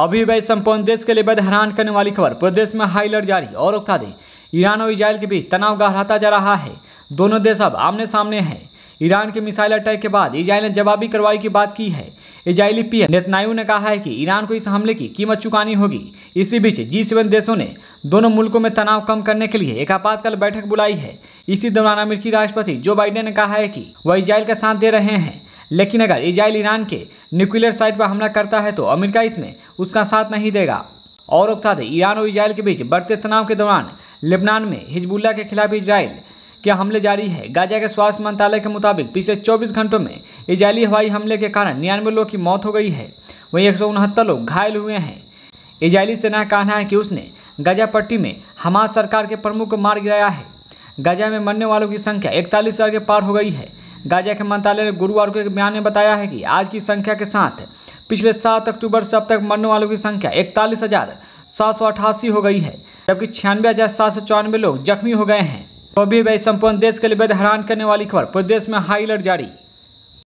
अभी भाई संपूर्ण देश के लिए बेहद हैरान करने वाली खबर पूरे देश में हाई अलर्ट जारी और उकता दे ईरान और इसराइल के बीच तनाव गहराता जा रहा है दोनों देश अब आमने सामने हैं ईरान के मिसाइल अटैक के बाद इसराइल ने जवाबी कार्रवाई की बात की है इजराइली पीएम नेतनायू ने कहा है कि ईरान को इस हमले की कीमत चुकानी होगी इसी बीच जी सेवन देशों ने दोनों मुल्कों में तनाव कम करने के लिए एक आपातकाल बैठक बुलाई है इसी दौरान अमेरिकी राष्ट्रपति जो बाइडेन ने कहा है कि वह इसराइल का साथ दे रहे हैं लेकिन अगर इसराइल ईरान के न्यूक्लियर साइट पर हमला करता है तो अमेरिका इसमें उसका साथ नहीं देगा और बता दें ईरान और इसराइल के बीच बढ़ते तनाव के दौरान लेबनान में हिजबुल्ला के खिलाफ इसराइल के हमले जारी है गाजा के स्वास्थ्य मंत्रालय के मुताबिक पिछले 24 घंटों में इजरायली हवाई हमले के कारण निन्यानवे लोगों की मौत हो गई है वहीं एक लोग घायल हुए हैं इजरायली सेना का कहना है कि उसने गाजा पट्टी में हमास सरकार के प्रमुख को मार गिराया है गाजा में मरने वालों की संख्या इकतालीस हज़ार के पार हो गई है गाजिया के मंत्रालय ने गुरुवार को एक बयान में बताया है कि आज की संख्या के साथ पिछले सात अक्टूबर से अब तक मरने वालों की संख्या इकतालीस हज़ार सात सौ अठासी हो गई है जबकि छियानवे हज़ार सात सौ चौरानवे लोग जख्मी हो गए हैं तो भी वही संपूर्ण देश के लिए हैरान करने वाली खबर पूरे देश में हाई अलर्ट जारी